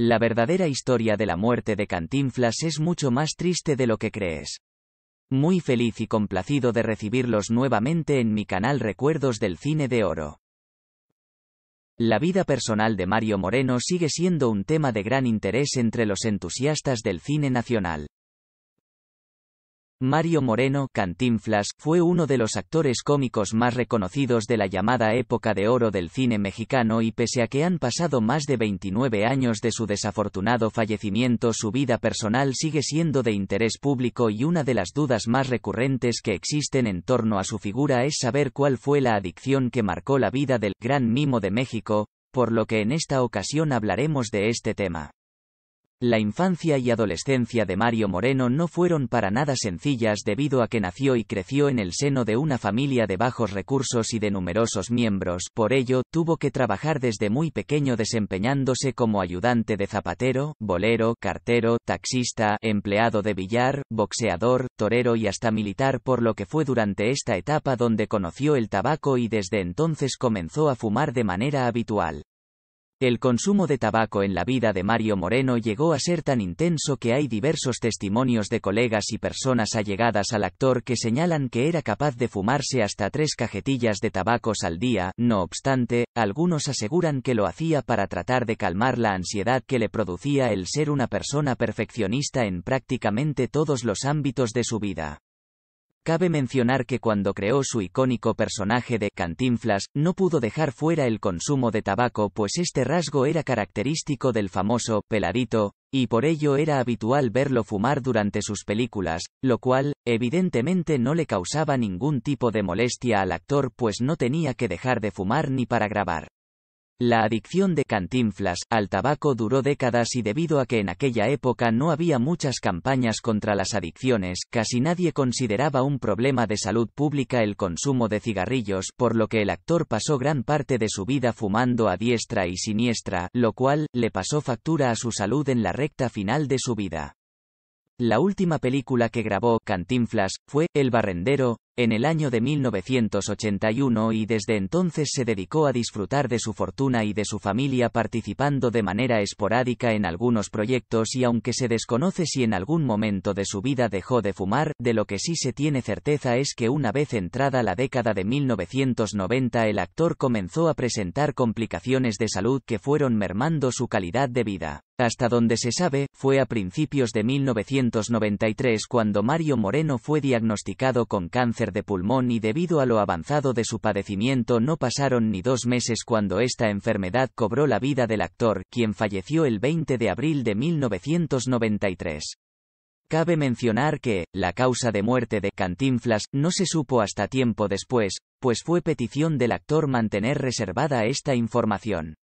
La verdadera historia de la muerte de Cantinflas es mucho más triste de lo que crees. Muy feliz y complacido de recibirlos nuevamente en mi canal Recuerdos del Cine de Oro. La vida personal de Mario Moreno sigue siendo un tema de gran interés entre los entusiastas del cine nacional. Mario Moreno, Cantinflas, fue uno de los actores cómicos más reconocidos de la llamada época de oro del cine mexicano y pese a que han pasado más de 29 años de su desafortunado fallecimiento, su vida personal sigue siendo de interés público y una de las dudas más recurrentes que existen en torno a su figura es saber cuál fue la adicción que marcó la vida del gran mimo de México, por lo que en esta ocasión hablaremos de este tema. La infancia y adolescencia de Mario Moreno no fueron para nada sencillas debido a que nació y creció en el seno de una familia de bajos recursos y de numerosos miembros, por ello, tuvo que trabajar desde muy pequeño desempeñándose como ayudante de zapatero, bolero, cartero, taxista, empleado de billar, boxeador, torero y hasta militar por lo que fue durante esta etapa donde conoció el tabaco y desde entonces comenzó a fumar de manera habitual. El consumo de tabaco en la vida de Mario Moreno llegó a ser tan intenso que hay diversos testimonios de colegas y personas allegadas al actor que señalan que era capaz de fumarse hasta tres cajetillas de tabacos al día, no obstante, algunos aseguran que lo hacía para tratar de calmar la ansiedad que le producía el ser una persona perfeccionista en prácticamente todos los ámbitos de su vida. Cabe mencionar que cuando creó su icónico personaje de Cantinflas, no pudo dejar fuera el consumo de tabaco pues este rasgo era característico del famoso peladito, y por ello era habitual verlo fumar durante sus películas, lo cual, evidentemente no le causaba ningún tipo de molestia al actor pues no tenía que dejar de fumar ni para grabar. La adicción de Cantinflas al tabaco duró décadas y debido a que en aquella época no había muchas campañas contra las adicciones, casi nadie consideraba un problema de salud pública el consumo de cigarrillos, por lo que el actor pasó gran parte de su vida fumando a diestra y siniestra, lo cual le pasó factura a su salud en la recta final de su vida. La última película que grabó Cantinflas fue El Barrendero, en el año de 1981 y desde entonces se dedicó a disfrutar de su fortuna y de su familia participando de manera esporádica en algunos proyectos y aunque se desconoce si en algún momento de su vida dejó de fumar, de lo que sí se tiene certeza es que una vez entrada la década de 1990 el actor comenzó a presentar complicaciones de salud que fueron mermando su calidad de vida. Hasta donde se sabe, fue a principios de 1993 cuando Mario Moreno fue diagnosticado con cáncer de pulmón y debido a lo avanzado de su padecimiento no pasaron ni dos meses cuando esta enfermedad cobró la vida del actor, quien falleció el 20 de abril de 1993. Cabe mencionar que, la causa de muerte de Cantinflas, no se supo hasta tiempo después, pues fue petición del actor mantener reservada esta información.